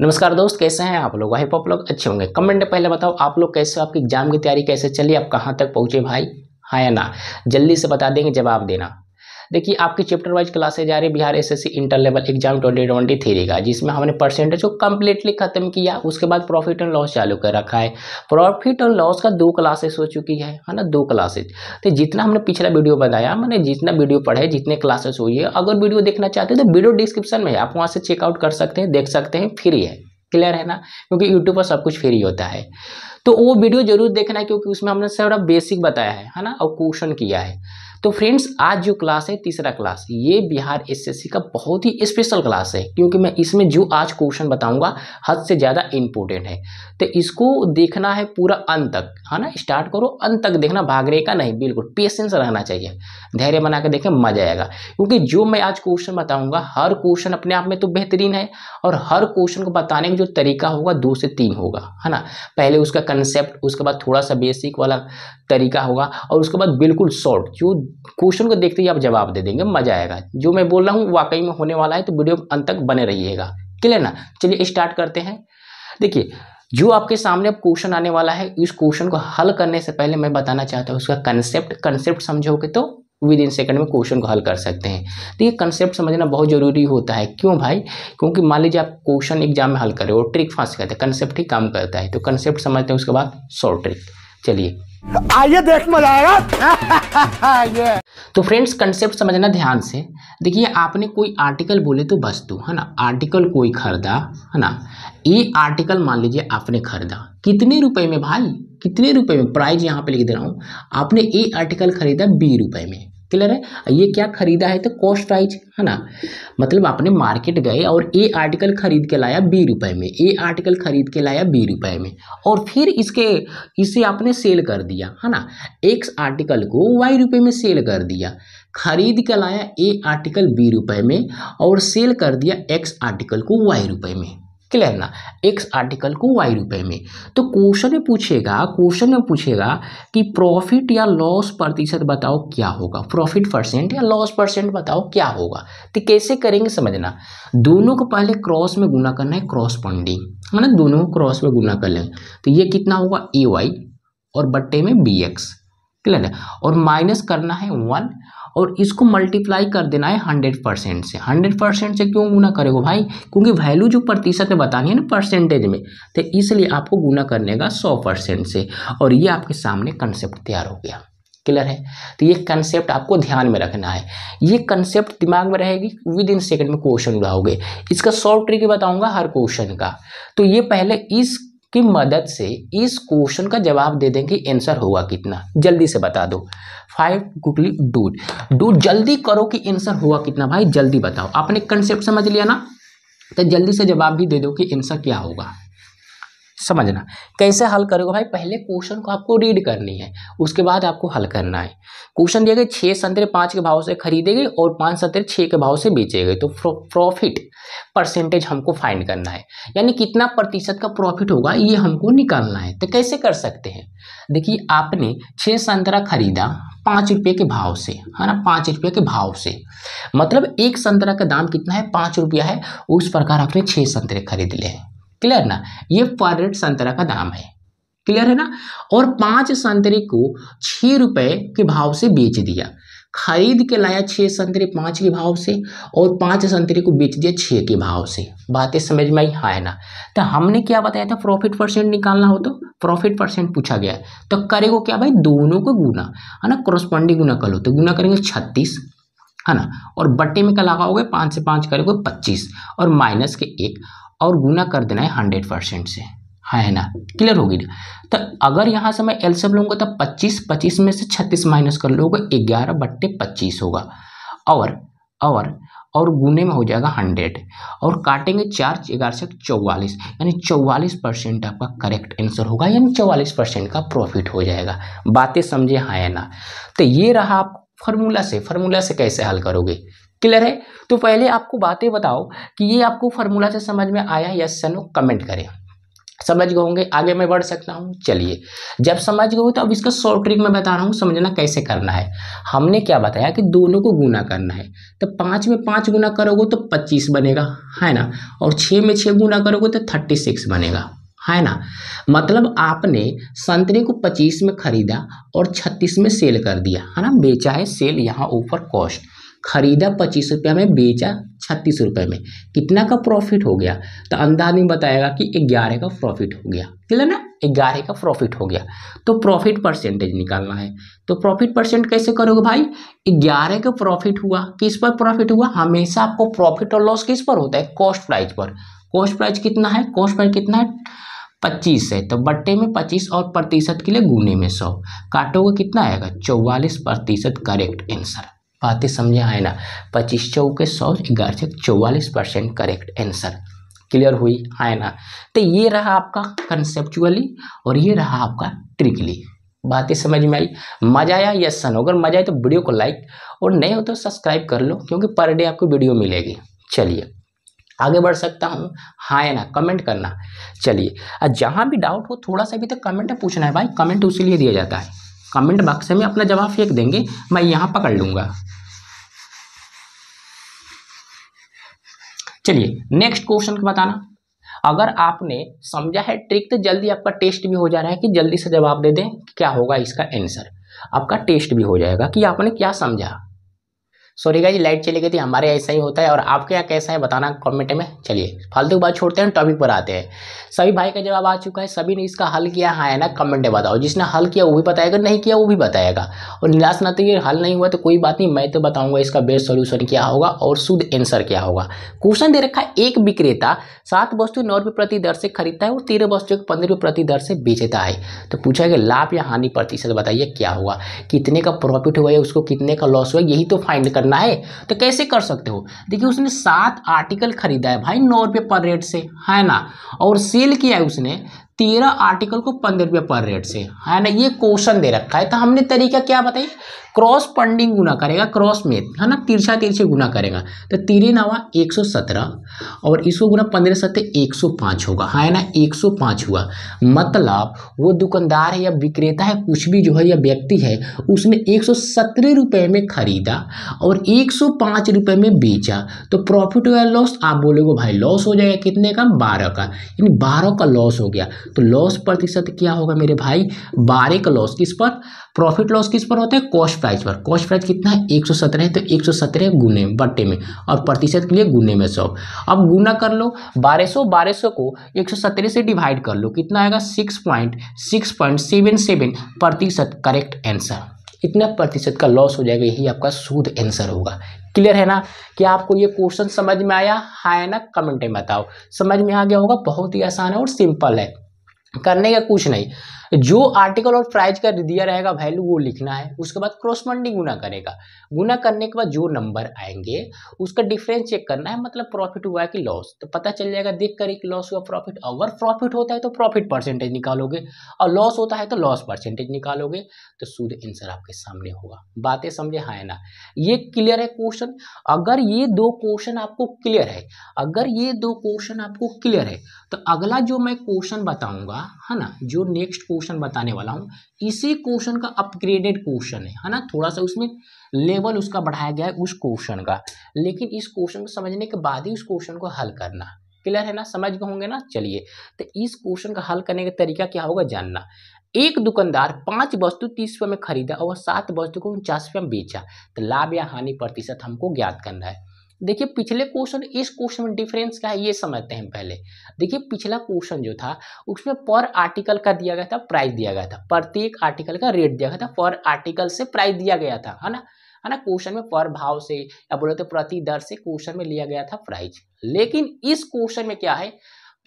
नमस्कार दोस्त कैसे हैं आप लोग आई पॉप लोग अच्छे होंगे कमेंट में पहले बताओ आप लोग कैसे आपकी एग्जाम की तैयारी कैसे चली आप कहाँ तक पहुँचे भाई हाँ या ना जल्दी से बता देंगे जवाब देना देखिए आपकी चैप्टर वाइज क्लासेज जा रही है Bihar SSC inter level exam twenty twenty three का जिसमें हमने परसेंटेज को कम्प्लीटली खत्म किया उसके बाद प्रॉफिट एंड लॉस चालू कर रखा है प्रॉफिट एंड लॉस का दो क्लासेस हो चुकी है है ना दो क्लासेज तो जितना हमने पिछला वीडियो बनाया मैंने जितना वीडियो पढ़े जितने क्लासेस हुई है अगर वीडियो देखना चाहते हैं तो वीडियो डिस्क्रिप्शन में है आप वहाँ से चेकआउट कर सकते हैं देख सकते हैं फ्री है क्लियर है ना क्योंकि यूट्यूब पर सब कुछ फ्री होता है तो वो वीडियो जरूर देखना है क्योंकि उसमें हमने सारा बेसिक बताया है है ना और क्वेश्चन किया है तो फ्रेंड्स आज जो क्लास है तीसरा क्लास ये बिहार एसएससी का बहुत ही स्पेशल क्लास है क्योंकि मैं इसमें जो आज क्वेश्चन बताऊंगा हद से ज़्यादा इम्पोर्टेंट है तो इसको देखना है पूरा अंत तक है हाँ ना स्टार्ट करो अंत तक देखना भागने का नहीं बिल्कुल पेशेंस रहना चाहिए धैर्य बना के देखें मजा आएगा क्योंकि जो मैं आज क्वेश्चन बताऊँगा हर क्वेश्चन अपने आप में तो बेहतरीन है और हर क्वेश्चन को बताने का जो तरीका होगा दो से तीन होगा है ना पहले उसका कंसेप्ट उसके बाद थोड़ा सा बेसिक वाला तरीका होगा और उसके बाद बिल्कुल शॉर्ट जो क्वेश्चन को देखते ही आप जवाब दे देंगे मजा आएगा जो मैं बोल रहा हूँ वाकई में होने वाला है तो वीडियो अंत तक बने रहिएगा क्लियर ना चलिए स्टार्ट करते हैं देखिए जो आपके सामने अब क्वेश्चन आने वाला है इस क्वेश्चन को हल करने से पहले मैं बताना चाहता हूँ उसका कंसेप्ट कंसेप्ट समझोगे तो विद इन सेकंड में क्वेश्चन को हल कर सकते हैं तो ये कंसेप्ट समझना बहुत ज़रूरी होता है क्यों भाई क्योंकि मान लीजिए आप क्वेश्चन एग्जाम में हल कर रहे हो ट्रिक फांस करते हैं कंसेप्ट ही काम करता है तो कंसेप्ट समझते हैं उसके बाद शॉर्ट ट्रिक चलिए आइए देख मजा आएगा तो फ्रेंड्स कंसेप्ट समझना ध्यान से देखिए आपने कोई आर्टिकल बोले तो वस्तु तो, है ना आर्टिकल कोई खरीदा है ना ये आर्टिकल मान लीजिए आपने खरीदा कितने रुपए में भाई कितने रुपए में प्राइस यहाँ पे लिख दे रहा हूँ आपने ए आर्टिकल खरीदा बी रुपए में क्लियर है ये क्या खरीदा है तो कॉस्ट प्राइज है ना मतलब आपने मार्केट गए और ए आर्टिकल खरीद के लाया बी रुपए में ए आर्टिकल खरीद के लाया बी रुपए में और फिर इसके इसे आपने सेल कर दिया है ना एक्स आर्टिकल को वाई रुपए में सेल कर दिया खरीद के लाया ए आर्टिकल बी रुपए में और सेल कर दिया एक्स आर्टिकल को वाई रुपए में क्लियर ना एक्स आर्टिकल को वाई रुपए में तो क्वेश्चन में पूछेगा क्वेश्चन में पूछेगा कि प्रॉफिट या लॉस प्रतिशत बताओ क्या होगा प्रॉफिट परसेंट या लॉस परसेंट बताओ क्या होगा तो कैसे करेंगे समझना दोनों को पहले क्रॉस में गुना करना है क्रॉस पॉन्डिंग है ना दोनों को क्रॉस में गुना कर लेंगे तो ये कितना होगा ए वाई और बट्टे में बी एक्स क्लियर है और माइनस करना है वन और इसको मल्टीप्लाई कर देना है हंड्रेड परसेंट से हंड्रेड परसेंट से क्यों गुना करेगा भाई क्योंकि वैल्यू जो प्रतिशत में बतानी है ना परसेंटेज में तो इसलिए आपको गुना करने का सौ परसेंट से और ये आपके सामने कंसेप्ट तैयार हो गया क्लियर है तो ये कंसेप्ट आपको ध्यान में रखना है ये कंसेप्ट दिमाग में रहेगी विद इन सेकेंड में क्वेश्चन उड़ाओगे इसका शॉर्ट ट्रिक बताऊंगा हर क्वेश्चन का तो ये पहले इस की मदद से इस क्वेश्चन का जवाब दे दें कि आंसर होगा कितना जल्दी से बता दो फाइव कुकली डूट डूट जल्दी करो कि आंसर होगा कितना भाई जल्दी बताओ आपने कंसेप्ट समझ लिया ना तो जल्दी से जवाब भी दे दो कि आंसर क्या होगा समझना कैसे हल करोगे भाई पहले क्वेश्चन को आपको रीड करनी है उसके बाद आपको हल करना है क्वेश्चन दिया गया छः संतरे पाँच के भाव से खरीदे और पाँच संतरे छः के भाव से बेचे गए तो प्रॉफिट परसेंटेज हमको फाइंड करना है यानी कितना प्रतिशत का प्रॉफिट होगा ये हमको निकालना है तो कैसे कर सकते हैं देखिए आपने छः संतरा खरीदा पाँच रुपये के भाव से है ना पाँच रुपये के भाव से मतलब एक संतरा का दाम कितना है पाँच रुपया है उस प्रकार आपने छः संतरे खरीद लिए क्लियर ना ये पर संतरा का दाम है क्लियर है ना और पांच संतरे को छ रुपए के भाव से बेच दिया खरीद के लाया छह संतरे पांच के भाव से और पांच संतरे को बेच दिया छः के भाव से बातें समझ में आई हाँ है ना तो हमने क्या बताया था प्रॉफिट परसेंट निकालना हो तो प्रॉफिट परसेंट पूछा गया तो करेगा क्या भाई दोनों को गुना है ना क्रोस्पॉन्डिंग गुना कर लो तो गुना करेंगे छत्तीस है ना और बट्टे में क्या लगाओगे पांच से पांच करेगा पच्चीस और माइनस के एक और गुना कर देना है हंड्रेड परसेंट से हाँ है ना क्लियर होगी ना तो अगर यहाँ से मैं एल सब लूँगा तो पच्चीस पच्चीस में से छत्तीस माइनस कर लो ग्यारह बट्टे पच्चीस होगा और और और गुने में हो जाएगा हंड्रेड और काटेंगे चार ग्यारह से चौवालीस यानी चौवालीस परसेंट आपका करेक्ट आंसर होगा यानी चौवालीस परसेंट का प्रॉफिट हो जाएगा बातें समझे हाँ है ना तो ये रहा आप फार्मूला से फार्मूला से कैसे हल करोगे क्लियर है तो पहले आपको बातें बताओ कि ये आपको फॉर्मूला से समझ में आया यस से नो कमेंट करें समझ गए होंगे आगे मैं बढ़ सकता हूँ चलिए जब समझ गए तो अब इसका शॉर्ट ट्रिक मैं बता रहा हूँ समझना कैसे करना है हमने क्या बताया कि दोनों को गुना करना है तो पाँच में पाँच गुना करोगे तो पच्चीस बनेगा है ना और छः में छः गुना करोगे तो थर्टी सिक्स बनेगा है ना मतलब आपने संतरे को पच्चीस में खरीदा और छत्तीस में सेल कर दिया है ना बेचा है सेल यहाँ ऊपर कॉस्ट खरीदा पच्चीस रुपये में बेचा छत्तीस रुपये में कितना का प्रॉफिट हो गया तो अंदाज में बताएगा कि ग्यारह का प्रॉफिट हो गया है ना ग्यारह का प्रॉफिट हो गया तो प्रॉफिट परसेंटेज निकालना है तो प्रॉफिट परसेंट कैसे करोगे भाई ग्यारह का प्रॉफिट हुआ किस पर प्रॉफिट हुआ हमेशा आपको प्रॉफिट और लॉस किस पर होता है कॉस्ट प्राइस पर कॉस्ट प्राइज कितना है कॉस्ट प्राइज कितना है पच्चीस है तो बट्टे में पच्चीस और प्रतिशत के लिए गुने में सौ काटोगे कितना आएगा चौवालीस प्रतिशत करेक्ट आंसर बातें समझे आए ना पच्चीस चौके सौ ग्यारह से चौवालीस परसेंट करेक्ट आंसर क्लियर हुई आए ना तो ये रहा आपका कंसेप्चुअली और ये रहा आपका ट्रिकली बातें समझ में आई मजा आया या सन अगर मजा आए तो वीडियो को लाइक और नए हो तो सब्सक्राइब कर लो क्योंकि पर डे आपको वीडियो मिलेगी चलिए आगे बढ़ सकता हूँ हाँ या ना कमेंट करना चलिए जहाँ भी डाउट हो थोड़ा सा भी तो कमेंट पूछना है भाई कमेंट उसी लिए दिया जाता है कमेंट बॉक्स में अपना जवाब फेंक देंगे मैं यहाँ पकड़ लूँगा चलिए नेक्स्ट क्वेश्चन को बताना अगर आपने समझा है ट्रिक तो जल्दी आपका टेस्ट भी हो जा रहा है कि जल्दी से जवाब दे दें क्या होगा इसका आंसर आपका टेस्ट भी हो जाएगा कि आपने क्या समझा सॉरी गाइज लाइट चली गई थी हमारे ऐसा ही होता है और आपके यहाँ कैसा है बताना कमेंट में चलिए फालतू बात छोड़ते हैं टॉपिक पर आते हैं सभी भाई का जवाब आ चुका है सभी ने इसका हल किया हाँ है ना कमेंट में बताओ जिसने हल किया वो भी बताएगा नहीं किया वो भी बताएगा और निराश ना तो ये हल नहीं हुआ तो कोई बात नहीं मैं तो बताऊँगा इसका बेस्ट सोल्यूशन क्या होगा और शुद्ध आंसर क्या होगा क्वेश्चन दे रखा है एक विक्रेता सात वस्तु नौ रुपये प्रति दर से खरीदता है और तेरह वस्तु एक पंद्रह रुपये प्रति दर से बेचता है तो पूछा गया लाभ या हानि प्रतिशत बताइए क्या हुआ कितने का प्रॉफिट हुआ है उसको कितने का लॉस हुआ यही तो फाइंड करना करना है तो कैसे कर सकते हो देखिए उसने सात आर्टिकल खरीदा है भाई नौ रुपये पर रेट से है ना और सेल किया है उसने तेरह आर्टिकल को पंद्रह रुपये पर रेट से है ना ये क्वेश्चन दे रखा है तो हमने तरीका क्या बताई क्रॉस पंडिंग गुना करेगा क्रॉस में है ना तिरछा तिरछे गुना करेगा तो तिरे नवा एक सौ सत्रह और इसको गुना पंद्रह सत्य एक सौ पाँच होगा हाँ है ना एक सौ पाँच हुआ मतलब वो दुकानदार है या विक्रेता है कुछ भी जो है या व्यक्ति है उसने एक सौ सत्रह रुपये में खरीदा और एक सौ पाँच रुपये में बेचा तो प्रॉफिट या लॉस आप बोलोगे भाई लॉस हो जाएगा कितने का बारह का यानी बारह का लॉस हो गया तो लॉस प्रतिशत क्या होगा मेरे भाई बारह का लॉस किस पर प्रॉफिट लॉस किस पर होता है कॉस्ट प्राइस पर कॉस्ट प्राइस कितना है एक है तो एक सौ सत्रह गुने बट्टे में और प्रतिशत के लिए गुने में सौ अब गुना कर लो बारह सौ को एक से डिवाइड कर लो कितना आएगा six point six point seven seven प्रतिशत करेक्ट आंसर इतना प्रतिशत का लॉस हो जाएगा यही आपका शुद्ध आंसर होगा क्लियर है ना कि आपको ये क्वेश्चन समझ में आया है हाँ ना कमेंट में बताओ समझ में आ गया होगा बहुत ही आसान है और सिंपल है करने का कुछ नहीं जो आर्टिकल और प्राइज का दिया रहेगा वैल्यू वो लिखना है उसके बाद क्रॉसमंडिंग गुना करेगा गुना करने के बाद जो नंबर आएंगे उसका डिफरेंस चेक करना है मतलब प्रॉफिट हुआ है कि लॉस तो पता चल जाएगा देख कर एक लॉस हुआ प्रॉफिट अगर प्रॉफिट होता है तो प्रॉफिट परसेंटेज निकालोगे और लॉस होता है तो लॉस परसेंटेज निकालोगे तो शुद्ध आंसर आपके सामने होगा बातें समझे हाँ ना ये क्लियर है क्वेश्चन अगर ये दो क्वेश्चन आपको क्लियर है अगर ये दो क्वेश्चन आपको क्लियर है तो अगला जो मैं क्वेश्चन बताऊंगा है ना जो नेक्स्ट क्वेश्चन बताने वाला हूँ इसी क्वेश्चन का अपग्रेडेड क्वेश्चन है है ना थोड़ा सा उसमें लेवल उसका बढ़ाया गया है उस क्वेश्चन का लेकिन इस क्वेश्चन को समझने के बाद ही उस क्वेश्चन को हल करना क्लियर है ना समझ गए होंगे ना चलिए तो इस क्वेश्चन का हल करने का तरीका क्या होगा जानना एक दुकानदार पांच वस्तु तीस रुपये में खरीदा और सात वस्तु को उनचास रुपये में बेचा तो लाभ या हानि प्रतिशत हमको ज्ञात करना है देखिए पिछले क्वेश्चन इस क्वेश्चन में डिफरेंस क्या है ये समझते हैं पहले देखिए पिछला क्वेश्चन जो था उसमें पर आर्टिकल का दिया गया था प्राइस दिया गया था प्रत्येक आर्टिकल का रेट दिया गया था पर आर्टिकल से प्राइस दिया गया था है ना है ना क्वेश्चन में पर भाव से या बोले तो प्रति दर से क्वेश्चन में लिया गया था प्राइज लेकिन इस क्वेश्चन में क्या है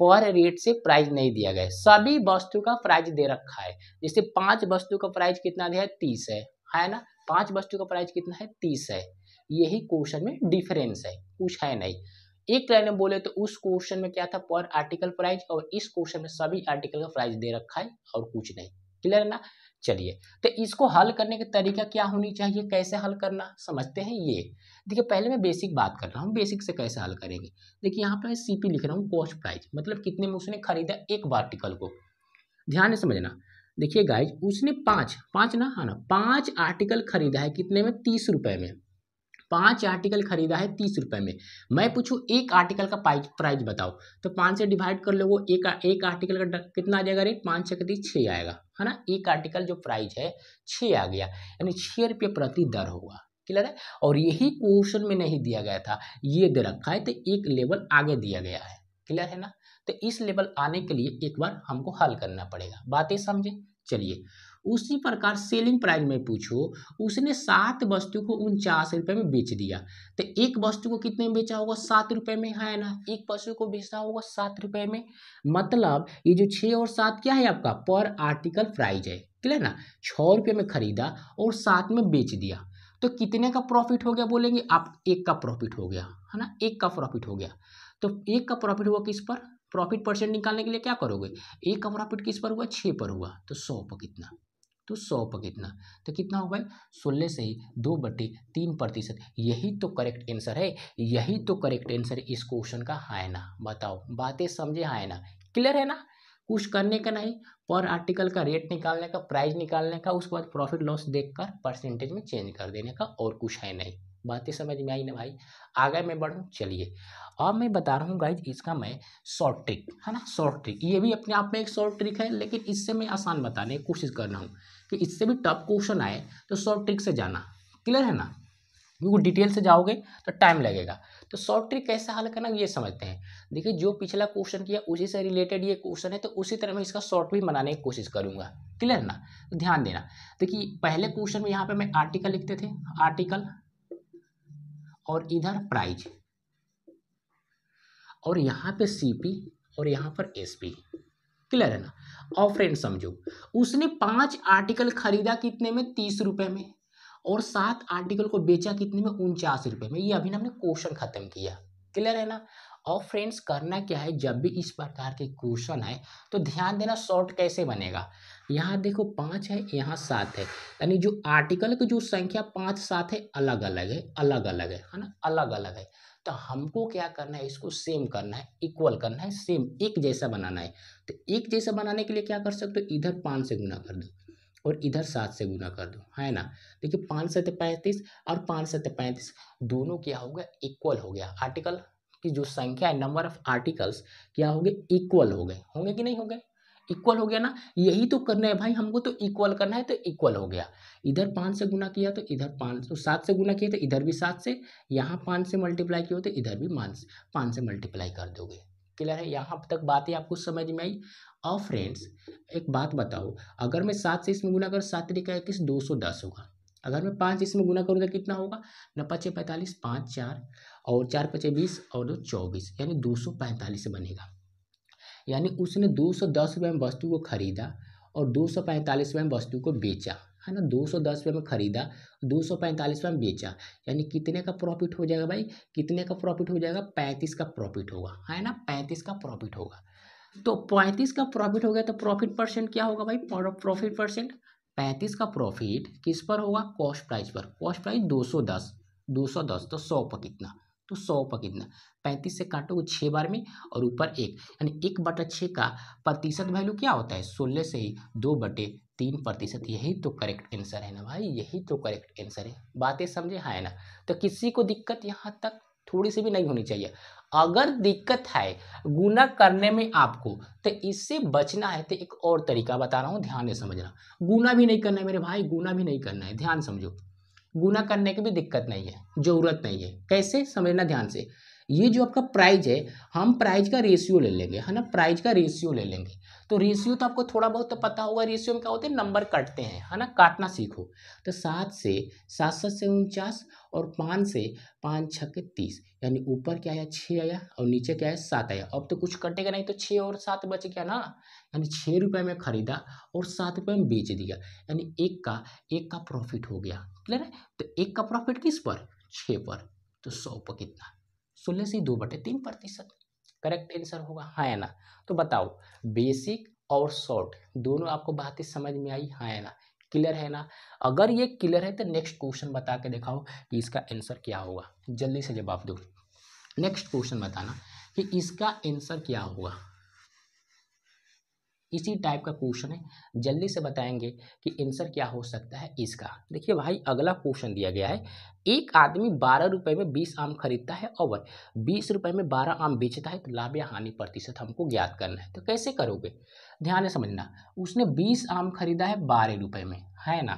पर रेट से प्राइज नहीं दिया गया सभी वस्तु का प्राइज दे रखा है जैसे पांच वस्तु का प्राइज कितना दिया है तीस है है ना पांच वस्तु का प्राइस कितना है तीस है यही क्वेश्चन में डिफरेंस है कुछ है नहीं एक लाइन में बोले तो उस क्वेश्चन में क्या था पर आर्टिकल प्राइस और इस क्वेश्चन में सभी आर्टिकल का प्राइस दे रखा है और कुछ नहीं क्लियर है ना चलिए तो इसको हल करने का तरीका क्या होनी चाहिए कैसे हल करना समझते हैं ये देखिए पहले मैं बेसिक बात कर रहा हूँ बेसिक से कैसे हल करेंगे देखिए यहाँ पर मैं सी लिख रहा हूँ कॉस्ट प्राइस मतलब कितने में उसने खरीदा एक बार आर्टिकल को ध्यान से समझना देखिए गाइज उसने पाँच पाँच ना है हाँ ना पाँच आर्टिकल खरीदा है कितने में तीस रुपये में पांच आर्टिकल खरीदा है तीस रुपए में मैं पूछूँ एक आर्टिकल का प्राइस बताओ तो पांच से डिवाइड कर लो वो एक एक आर्टिकल का कितना आ जाएगा रेट पांच से कती छः आएगा है ना एक आर्टिकल जो प्राइस है छ आ गया यानी छह रुपये प्रति दर होगा क्लियर है और यही क्वेश्चन में नहीं दिया गया था ये दे रखा है तो एक लेवल आगे दिया गया है क्लियर है ना तो इस लेवल आने के लिए एक बार हमको हल करना पड़ेगा बातें समझे चलिए उसी प्रकार सेलिंग प्राइस में पूछो उसने सात वस्तु को उनचास रुपये में बेच दिया तो एक वस्तु को कितने में बेचा होगा सात रुपये में है हाँ ना एक वस्तु को बेचा होगा सात रुपये में मतलब ये जो छः और सात क्या है आपका पर आर्टिकल प्राइज है क्लियर ना छः रुपये में खरीदा और सात में बेच दिया तो कितने का प्रॉफिट हो गया बोलेंगे आप एक का प्रॉफिट हो गया है ना एक का प्रॉफिट हो गया तो एक का प्रॉफिट हुआ किस पर प्रॉफिट परसेंट निकालने के लिए क्या करोगे एक का प्रॉफिट किस पर हुआ छः पर हुआ तो सौ पर कितना तो सौ पर कितना तो कितना होगा सोलह से ही दो बटे तीन प्रतिशत यही तो करेक्ट आंसर है यही तो करेक्ट आंसर इस क्वेश्चन का है ना बताओ बातें समझे है ना क्लियर है ना कुछ करने का नहीं पर आर्टिकल का रेट निकालने का प्राइस निकालने का उसके बाद प्रॉफिट लॉस देखकर परसेंटेज में चेंज कर देने का और कुछ है नहीं बातें समझ में आई ना भाई आगे मैं बढ़ूँ चलिए अब मैं बता रहा हूँ गाइज इसका मैं शॉर्ट ट्रिक है ना शॉर्ट ट्रिक ये भी अपने आप में एक शॉर्ट ट्रिक है लेकिन इससे मैं आसान बताने की कोशिश कर रहा हूँ कि इससे भी टफ क्वेश्चन आए तो शॉर्ट ट्रिक से जाना क्लियर है ना क्योंकि डिटेल से जाओगे तो टाइम लगेगा तो शॉर्ट ट्रिक कैसे हल करना ये समझते हैं देखिए जो पिछला क्वेश्चन किया उसी से रिलेटेड ये क्वेश्चन है तो उसी तरह मैं इसका शॉर्ट भी बनाने की कोशिश करूंगा क्लियर ना तो ध्यान देना देखिए पहले क्वेश्चन में यहाँ पे मैं आर्टिकल लिखते थे आर्टिकल और इधर प्राइज और यहाँ पे सीपी और यहाँ पर एसपी क्लियर है ना ऑफर एंड समझो उसने पांच आर्टिकल खरीदा कितने में तीस रुपए में और सात आर्टिकल को बेचा कितने में उनचास रुपए में ये अभी हमने क्वेश्चन खत्म किया क्लियर है ना और फ्रेंड्स करना क्या है जब भी इस प्रकार के क्वेश्चन आए तो ध्यान देना शॉर्ट कैसे बनेगा यहाँ देखो पाँच है यहाँ सात है यानी जो आर्टिकल की जो संख्या पाँच सात है अलग अलग है अलग अलग है है ना अलग अलग है तो हमको क्या करना है इसको सेम करना है इक्वल करना है सेम एक जैसा बनाना है तो एक जैसा बनाने के लिए क्या कर सकते हो इधर पाँच से गुना कर दो और इधर सात से गुना कर दो है ना देखिए पाँच सत्य पैंतीस और पाँच सत्य पैंतीस दोनों क्या होगा इक्वल हो गया आर्टिकल की जो संख्या है नंबर ऑफ आर्टिकल्स क्या हो गए इक्वल हो गए होंगे कि नहीं हो गए इक्वल हो गया ना यही तो करना है भाई हमको तो इक्वल करना है तो इक्वल हो गया इधर पाँच से गुना किया तो इधर पाँच तो सात से गुना किया तो इधर भी सात से यहाँ पाँच से मल्टीप्लाई किया तो इधर भी पाँच पाँच से मल्टीप्लाई कर दोगे क्लियर है यहाँ तक बातें आपको समझ में आई और फ्रेंड्स एक बात बताओ अगर मैं सात से इसमें गुना करूँ सात तरीका इक्कीस दो सौ दस होगा अगर मैं पाँच इसमें गुना करूँ तो कितना होगा न पचे पैंतालीस पाँच चार और चार पचे बीस और दो चौबीस यानी दो सौ पैंतालीस बनेगा यानी उसने दो सौ दस रुपये में वस्तु को ख़रीदा और दो सौ पैंतालीस में वस्तु को बेचा है ना दो सौ दस रुपये में ख़रीदा दो सौ पैंतालीस में बेचा यानी कितने का प्रॉफिट हो जाएगा भाई कितने का प्रॉफिट हो जाएगा पैंतीस का प्रॉफिट होगा है ना पैंतीस का प्रॉफिट होगा तो पैंतीस का प्रॉफिट हो गया तो प्रॉफिट परसेंट क्या होगा भाई प्रॉफिट परसेंट पैंतीस का प्रॉफिट किस पर होगा कॉस्ट प्राइस पर कॉस्ट प्राइस दो सौ दस दो सौ दस तो सौ पर कितना तो सौ पर कितना पैंतीस से काटोगे छः बार में और ऊपर एक यानी एक बटा छः का प्रतिशत वैल्यू क्या होता है सोलह से ही दो बटे तीन प्रतिशत यही तो करेक्ट आंसर है ना भाई यही तो करेक्ट आंसर है बातें समझे हाँ, है ना तो किसी को दिक्कत यहाँ तक थोड़ी सी भी नहीं होनी चाहिए अगर दिक्कत है गुना करने में आपको तो इससे बचना है तो एक और तरीका बता रहा हूँ ध्यान से समझना गुना भी नहीं करना है मेरे भाई गुना भी नहीं करना है ध्यान समझो गुना करने की भी दिक्कत नहीं है ज़रूरत नहीं है कैसे समझना ध्यान से ये जो आपका प्राइज है हम प्राइज का रेशियो ले लेंगे है ना प्राइज का रेशियो ले लेंगे तो रेशियो तो आपको थोड़ा बहुत तो पता होगा रेशियो में क्या होते हैं नंबर काटते हैं है ना काटना सीखो तो सात से सात सात से उनचास और पाँच से पाँच छः के तीस यानी ऊपर क्या आया छः आया और नीचे क्या आया सात आया अब तो कुछ कटेगा नहीं तो छः और सात बच गया ना यानी छः रुपये में ख़रीदा और सात रुपये में बेच दिया यानी एक का एक का प्रॉफिट हो गया क्लियर है तो एक का प्रॉफिट किस पर छः पर तो सौ पर कितना सोलह से दो बटे तीन प्रतिशत करेक्ट आंसर होगा हाँ है ना तो बताओ बेसिक और शॉर्ट दोनों आपको बातें समझ में आई हाँ है ना क्लियर है ना अगर ये क्लियर है तो नेक्स्ट क्वेश्चन बता के दिखाओ कि इसका आंसर क्या होगा जल्दी से जवाब दो नेक्स्ट क्वेश्चन बताना कि इसका आंसर क्या होगा इसी टाइप का क्वेश्चन है जल्दी से बताएंगे कि आंसर क्या हो सकता है इसका देखिए भाई अगला क्वेश्चन दिया गया है एक आदमी बारह रुपये में बीस आम खरीदता है और बीस रुपये में बारह आम बेचता है तो लाभ या हानि प्रतिशत हमको ज्ञात करना है तो कैसे करोगे ध्यान समझना उसने बीस आम खरीदा है बारह रुपये में है ना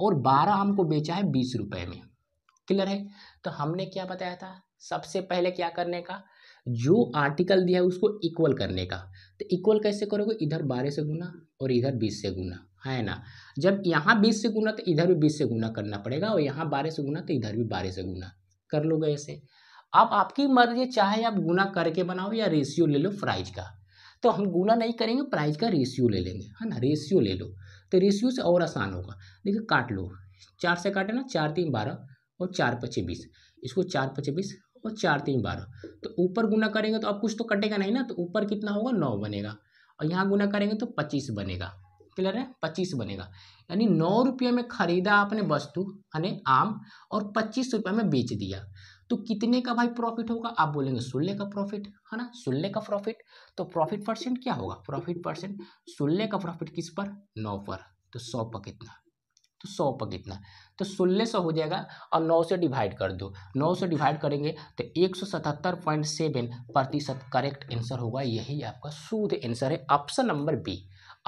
और बारह आम को बेचा है बीस रुपये में क्लियर है तो हमने क्या बताया था सबसे पहले क्या करने का जो आर्टिकल दिया है उसको इक्वल करने का तो इक्वल कैसे करोगे इधर बारह से गुना और इधर बीस से गुना है ना जब यहाँ बीस से गुना तो इधर भी बीस से गुना करना पड़ेगा और यहाँ बारह से गुना तो इधर भी बारह से गुना कर लोगे ऐसे अब आपकी मर्जी चाहे आप गुना करके बनाओ या रेशियो ले लो प्राइज का तो हम गुना नहीं करेंगे प्राइज का रेशियो ले लेंगे है ना रेशियो ले लो तो रेशियो से और आसान होगा देखिए काट लो चार से काटे ना चार तीन बारह और चार पच्चीस बीस इसको चार पच्चीस बीस और चार तीन बारह तो ऊपर गुना करेंगे तो अब कुछ तो कटेगा नहीं ना तो ऊपर कितना होगा नौ बनेगा और यहाँ गुना करेंगे तो पच्चीस बनेगा क्लियर है पच्चीस बनेगा यानी नौ रुपये में खरीदा आपने वस्तु यानी आम और पच्चीस रुपये में बेच दिया तो कितने का भाई प्रॉफिट होगा आप बोलेंगे सोलह का प्रॉफिट है ना सोलह का प्रॉफिट तो प्रॉफिट परसेंट क्या होगा प्रॉफिट परसेंट सोलह का प्रॉफिट किस पर नौ पर तो सौ पर कितना तो सौ पर कितना तो सोलह सौ हो जाएगा और नौ से डिवाइड कर दो नौ से डिवाइड करेंगे तो एक सौ सतहत्तर पॉइंट सेवन प्रतिशत करेक्ट आंसर होगा यही आपका शुद्ध आंसर है option number B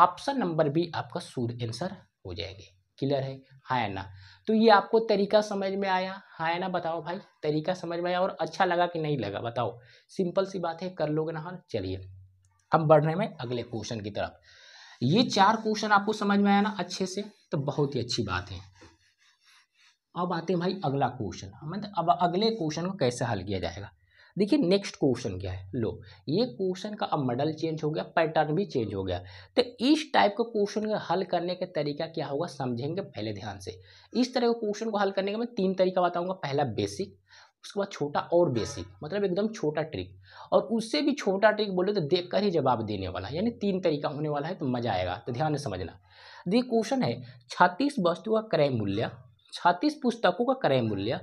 option number B आपका शुद्ध आंसर हो जाएंगे क्लियर है हाँ या ना तो ये आपको तरीका समझ में आया हाँ या ना बताओ भाई तरीका समझ में आया और अच्छा लगा कि नहीं लगा बताओ सिंपल सी बात है कर लोगे ना हाँ चलिए हम बढ़ रहे हैं अगले क्वेश्चन की तरफ ये चार क्वेश्चन आपको समझ में आया ना अच्छे से तो बहुत ही अच्छी बात है अब आते हैं भाई अगला क्वेश्चन मतलब तो अब अगले क्वेश्चन को कैसे हल किया जाएगा देखिए नेक्स्ट क्वेश्चन क्या है लो ये क्वेश्चन का अब मॉडल चेंज हो गया पैटर्न भी चेंज हो गया तो इस टाइप का क्वेश्चन का हल करने का तरीका क्या होगा समझेंगे पहले ध्यान से इस तरह के क्वेश्चन को हल करने का मैं तीन तरीका बताऊंगा पहला बेसिक उसके बाद छोटा और बेसिक मतलब एकदम छोटा ट्रिक और उससे भी छोटा ट्रिक बोले तो देख ही जवाब देने वाला यानी तीन तरीका होने वाला है तो मजा आएगा तो ध्यान से समझना दी क्वेश्चन है छत्तीस वस्तु का क्रय मूल्य छत्तीस पुस्तकों का क्रय मूल्य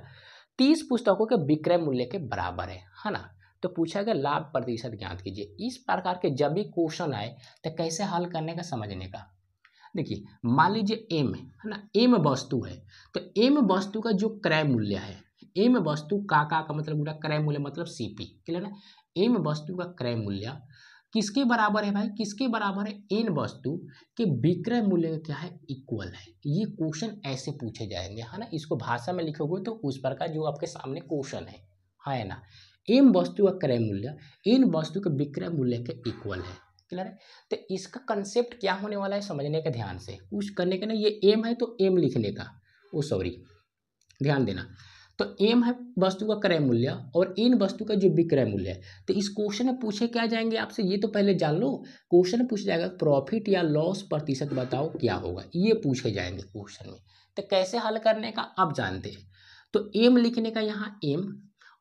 तीस पुस्तकों के विक्रय मूल्य के बराबर है है ना तो पूछा गया लाभ प्रतिशत ज्ञात कीजिए इस प्रकार के जब भी क्वेश्चन आए तो कैसे हल करने का समझने का देखिए मान लीजिए एम है ना एम वस्तु है तो एम वस्तु का जो क्रय मूल्य है एम वस्तु का का का मतलब पूरा क्रय मूल्य मतलब सीपी क्लियर ना एम वस्तु का क्रय मूल्य किसके बराबर है भाई किसके बराबर है इन वस्तु के विक्रय मूल्य क्या है इक्वल है ये क्वेश्चन ऐसे पूछे जाएंगे है ना इसको भाषा में लिखोगे तो उस पर का जो आपके सामने क्वेश्चन है है ना एम वस्तु का क्रय मूल्य इन वस्तु के विक्रय मूल्य के इक्वल है क्लियर है तो इसका कंसेप्ट क्या होने वाला है समझने का ध्यान से कुछ करने के ना ये एम है तो एम लिखने का वो सॉरी ध्यान देना तो एम है वस्तु का क्रय मूल्य और इन वस्तु का जो विक्रय मूल्य है तो इस क्वेश्चन में पूछे क्या जाएंगे आपसे ये तो पहले जान लो क्वेश्चन में पूछा जाएगा प्रॉफिट या लॉस प्रतिशत बताओ क्या होगा ये पूछे जाएंगे क्वेश्चन में तो कैसे हल करने का आप जानते हैं तो एम लिखने का यहाँ एम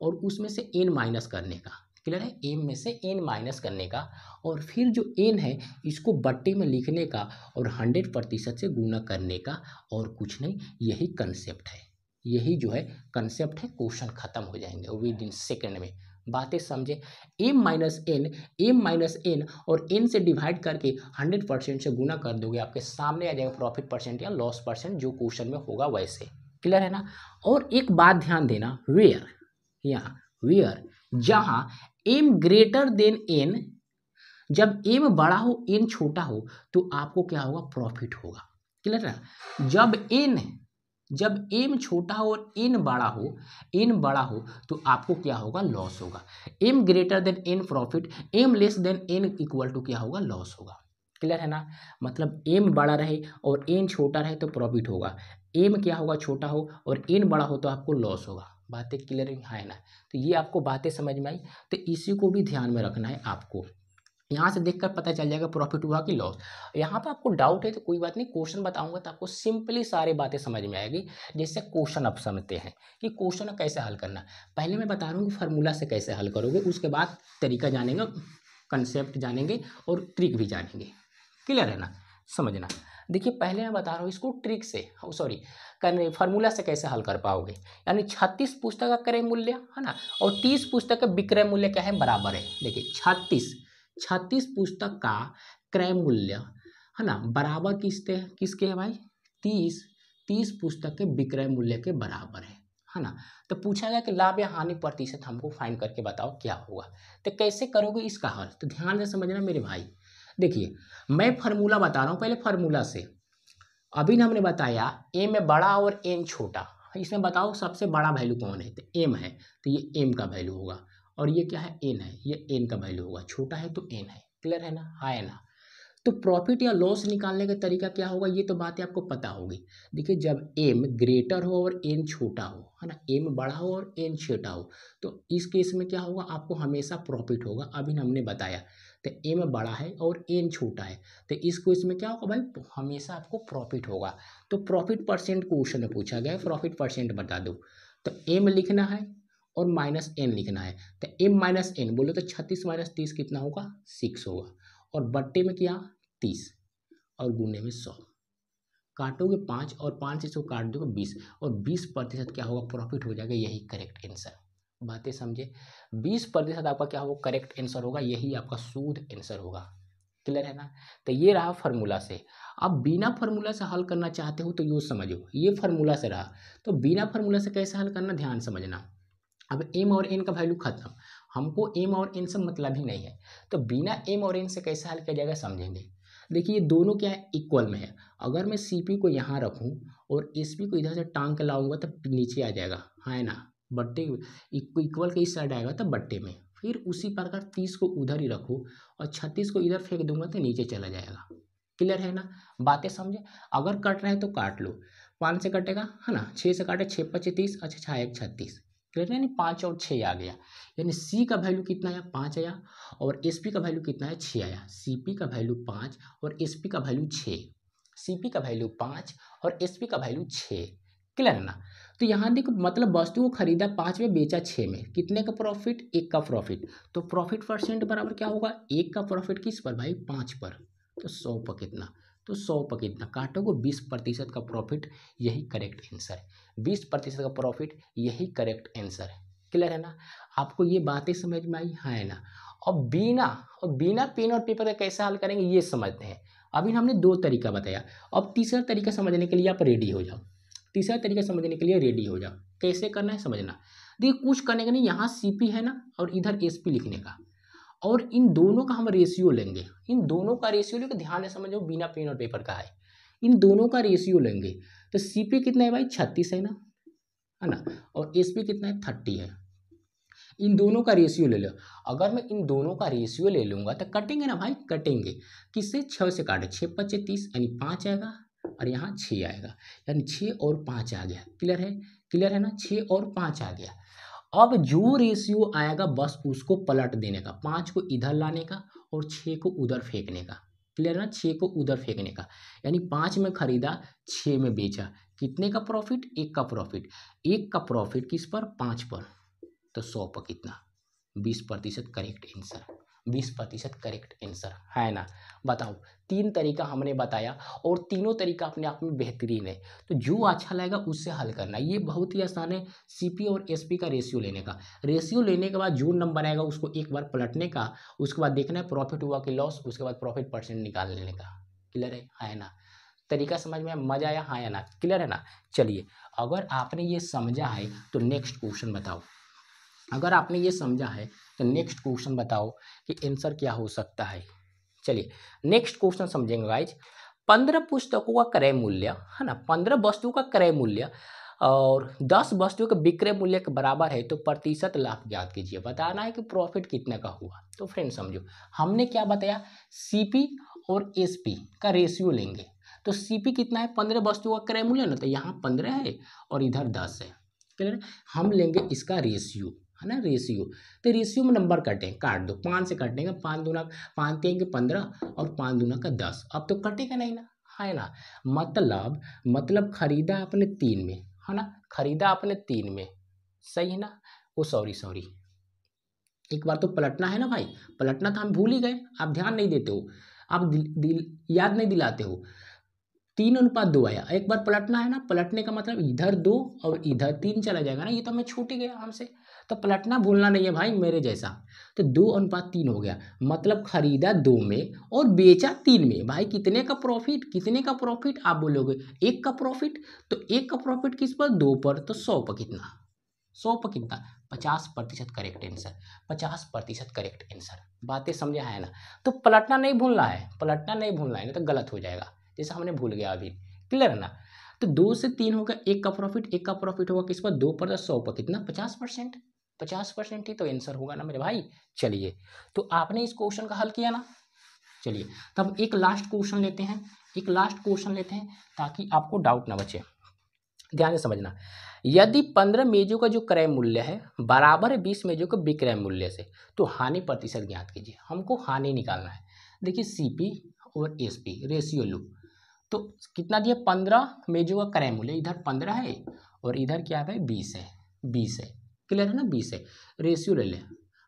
और उसमें से एन माइनस करने का क्लियर है एम में से एन माइनस करने का और फिर जो एन है इसको बट्टे में लिखने का और हंड्रेड प्रतिशत से गुना करने का और कुछ नहीं यही कंसेप्ट है यही जो है कंसेप्ट है क्वेश्चन खत्म हो जाएंगे विद इन सेकेंड में बातें समझे m minus N M minus N और n से डिवाइड करके 100 परसेंट से गुना कर दोगे आपके सामने आ जाएगा प्रॉफिट परसेंट या लॉस परसेंट जो क्वेश्चन में होगा वैसे क्लियर है ना और एक बात ध्यान देना वेयर यहाँ वेयर जहाँ एम ग्रेटर देन एन जब एम बड़ा हो एन छोटा हो तो आपको क्या होगा प्रॉफिट होगा क्लियर है जब एन जब एम छोटा हो और एन बड़ा हो एन बड़ा हो तो आपको क्या होगा लॉस होगा M greater than N profit M less than N equal to क्या होगा लॉस होगा क्लियर है ना मतलब एम बड़ा रहे और एन छोटा रहे तो प्रॉफिट होगा एम क्या होगा छोटा हो और एन बड़ा हो तो आपको लॉस होगा बातें क्लियर हाँ है ना तो ये आपको बातें समझ में आई तो इसी को भी ध्यान में रखना है आपको यहाँ से देखकर पता चल जाएगा प्रॉफिट हुआ कि लॉस यहाँ पर आपको डाउट है तो कोई बात नहीं क्वेश्चन बताऊंगा तो आपको सिंपली सारी बातें समझ में आएगी जैसे क्वेश्चन आप समझते हैं कि क्वेश्चन कैसे हल करना पहले मैं बता रहा हूँ कि फार्मूला से कैसे हल करोगे उसके बाद तरीका जानेंगे कंसेप्ट जानेंगे और ट्रिक भी जानेंगे क्लियर है ना समझना देखिए पहले मैं बता रहा हूँ इसको ट्रिक से सॉरी oh, करने फार्मूला से कैसे हल कर पाओगे यानी छत्तीस पुस्तक का क्रय मूल्य है ना और तीस पुस्तक का विक्रय मूल्य क्या है बराबर है देखिए छत्तीस छत्तीस पुस्तक का क्रय मूल्य है ना बराबर किसते हैं किसके है भाई तीस तीस पुस्तक के विक्रय मूल्य के बराबर है है ना तो पूछा गया कि लाभ या हानि प्रतिशत हमको फाइन करके बताओ क्या होगा तो कैसे करोगे इसका हल तो ध्यान से समझना मेरे भाई देखिए मैं फार्मूला बता रहा हूँ पहले फार्मूला से अभी हमने बताया एम बड़ा और एन छोटा इसमें बताओ सबसे बड़ा वैल्यू कौन है तो एम है तो ये एम का वैल्यू होगा और ये क्या है एन है ये एन का वैल्यू होगा छोटा है तो एन है क्लियर है ना हाई है ना तो प्रॉफिट या लॉस निकालने का तरीका क्या होगा ये तो बातें आपको पता होगी देखिए जब एम ग्रेटर हो और एन छोटा हो है ना एम बड़ा हो और एन छोटा हो तो इस केस में क्या होगा आपको हमेशा प्रॉफिट होगा अभी हमने बताया तो एम बड़ा है और एन छोटा है तो इस क्वेश्चन में क्या होगा भाई तो हमेशा आपको प्रॉफिट होगा तो प्रॉफिट परसेंट क्वेश्चन में पूछा गया है प्रॉफिट परसेंट बता दो तो एम लिखना है और माइनस एन लिखना है तो एम माइनस एन बोलो तो छत्तीस माइनस तीस कितना होगा सिक्स होगा और बट्टे में क्या तीस और गुने में सौ काटोगे पाँच और पाँच से सौ काट दोगे बीस और बीस प्रतिशत क्या होगा प्रॉफिट हो जाएगा यही करेक्ट आंसर बातें समझे बीस प्रतिशत आपका क्या होगा करेक्ट आंसर होगा यही आपका शुद्ध आंसर होगा क्लियर है ना तो ये रहा फार्मूला से आप बिना फार्मूला से हल करना चाहते हो तो यूज समझो ये फार्मूला से रहा तो बिना फार्मूला से कैसे हल करना ध्यान समझना अब एम और एन का वैल्यू खत्म हमको एम और एन से मतलब ही नहीं है तो बिना एम और एन से कैसे हल किया जाएगा समझेंगे देखिए ये दोनों क्या है इक्वल में है अगर मैं सी पी को यहाँ रखूँ और एस पी को इधर से टांग के लाऊंगा तो नीचे आ जाएगा हाँ है ना बट्टे इक्वल के इस साइड आएगा तो बट्टे में फिर उसी प्रकार तीस को उधर ही रखो और छत्तीस को इधर फेंक दूंगा तो नीचे चला जाएगा क्लियर है ना बातें समझे अगर कट रहा है तो काट लो पाँच से कटेगा है ना छः से काटे छः पच्चीस तीस अच्छा छः एक छत्तीस क्लियर यानी पाँच और छः आ गया यानी सी का वैल्यू कितना आया पाँच आया और एस पी का वैल्यू कितना आया छः आया सी पी का वैल्यू पाँच और एस पी का वैल्यू छः सी पी का वैल्यू पाँच और एस पी का वैल्यू छः क्लियर है ना तो यहाँ देखो मतलब वस्तु को खरीदा पाँच में बेचा छः में कितने का प्रॉफिट एक का प्रॉफिट तो प्रॉफिट परसेंट बराबर क्या होगा एक का प्रॉफिट किस पर भाई पाँच पर तो सौ पर कितना तो सौ पर कितना काटो को बीस प्रतिशत का प्रॉफिट यही करेक्ट आंसर है बीस प्रतिशत का प्रॉफिट यही करेक्ट आंसर है क्लियर है ना आपको ये बातें समझ में आई हाँ, है ना और बिना और बिना पेन और पेपर का कैसे हल करेंगे ये समझते हैं अभी हमने दो तरीका बताया अब तीसरा तरीका समझने के लिए आप रेडी हो जाओ तीसरा तरीका समझने के लिए रेडी हो जाओ कैसे करना है समझना देखिए कुछ करने का नहीं यहाँ सी है ना और इधर एस लिखने का और इन दोनों का हम रेशियो लेंगे इन दोनों का रेशियो लेकर ध्यान से समझो बिना पेन और पेपर का है इन दोनों का रेशियो लेंगे तो सी पे कितना है भाई छत्तीस है ना है ना और एस पे कितना है थर्टी है इन दोनों का रेशियो ले लो अगर मैं इन दोनों का रेशियो ले लूँगा तो कटेंगे ना भाई कटेंगे किससे छः से काटे छः पच्चे तीस यानी पाँच आएगा और यहाँ छः आएगा यानी छः और पाँच आ गया क्लियर है क्लियर है ना छः और पाँच आ गया अब जो रेशियो आएगा बस उसको पलट देने का पाँच को इधर लाने का और छः को उधर फेंकने का क्लियर ना छः को उधर फेंकने का यानी पाँच में खरीदा छः में बेचा कितने का प्रॉफिट एक का प्रॉफिट एक का प्रॉफिट किस पर पाँच पर तो सौ पर कितना बीस प्रतिशत करेक्ट आंसर बीस प्रतिशत करेक्ट आंसर है ना बताओ तीन तरीका हमने बताया और तीनों तरीका अपने आप में बेहतरीन है तो जो अच्छा लगेगा उससे हल करना ये बहुत ही आसान है सीपी और एसपी का रेशियो लेने का रेशियो लेने के बाद जो नंबर आएगा उसको एक बार पलटने का उसके बाद देखना है प्रॉफिट हुआ कि लॉस उसके बाद प्रॉफिट परसेंट निकाल लेने का क्लियर है हाँ ना तरीका समझ में मजा आया हाँ या ना क्लियर है ना चलिए अगर आपने ये समझा है तो नेक्स्ट क्वेश्चन बताओ अगर आपने ये समझा है तो नेक्स्ट क्वेश्चन बताओ कि आंसर क्या हो सकता है चलिए नेक्स्ट क्वेश्चन समझेंगे गाइज पंद्रह पुस्तकों का क्रय मूल्य है ना पंद्रह वस्तुओं का क्रय मूल्य और दस वस्तुओं के विक्रय मूल्य के बराबर है तो प्रतिशत लाभ ज्ञात कीजिए बताना है कि प्रॉफिट कितने का हुआ तो फ्रेंड समझो हमने क्या बताया सीपी और एसपी का रेशियो लेंगे तो सीपी कितना है पंद्रह वस्तुओं का क्रय मूल्य ना तो यहाँ पंद्रह है और इधर दस है क्लियर हम लेंगे इसका रेशियो है ना रेशियो तो रेशियो में नंबर कटें काट दो पाँच से काट देंगे पाँच दूना पाँच तीन के पंद्रह और पाँच दूना का दस अब तो कटेगा नहीं ना है ना मतलब मतलब खरीदा अपने तीन में है ना खरीदा अपने तीन में सही है ना वो सॉरी सॉरी एक बार तो पलटना है ना भाई पलटना तो हम भूल ही गए आप ध्यान नहीं देते हो आप दिल, दिल याद नहीं दिलाते हो तीन अनुपात दो आया एक बार पलटना है ना पलटने का मतलब इधर दो और इधर तीन चला जाएगा ना ये तो हमें छूट ही गया हमसे तो पलटना भूलना नहीं है भाई मेरे जैसा तो दो अनुपात तीन हो गया मतलब खरीदा दो में और बेचा तीन में भाई कितने का प्रॉफिट कितने का प्रॉफिट आप बोलोगे एक का प्रॉफिट तो एक का प्रॉफिट किस पर दो पर तो सौ पर कितना सौ पर कितना पचास प्रतिशत करेक्ट आंसर पचास प्रतिशत करेक्ट आंसर बातें समझा है ना तो पलटना नहीं भूलना है पलटना नहीं भूलना है ना तो गलत हो जाएगा जैसे हमने भूल गया अभी क्लियर है ना तो दो से तीन होगा एक का प्रॉफिट एक का प्रॉफिट होगा किस पर दो पर सौ पर कितना पचास परसेंट पचास परसेंट ही तो आंसर होगा ना मेरे भाई चलिए तो आपने इस क्वेश्चन का हल किया ना चलिए तब तो एक लास्ट क्वेश्चन लेते हैं एक लास्ट क्वेश्चन लेते हैं ताकि आपको डाउट ना बचे ध्यान से समझना यदि पंद्रह मेजों का जो क्रय मूल्य है बराबर है बीस मेजों के विक्रय मूल्य से तो हानि प्रतिशत ज्ञात कीजिए हमको हानि निकालना है देखिए सी पी और एस पी रेशियो लू तो कितना दिया पंद्रह में का क्रय मूल्य इधर पंद्रह है और इधर क्या है बीस है बीस है क्लियर है ना बीस है रेशियो ले लें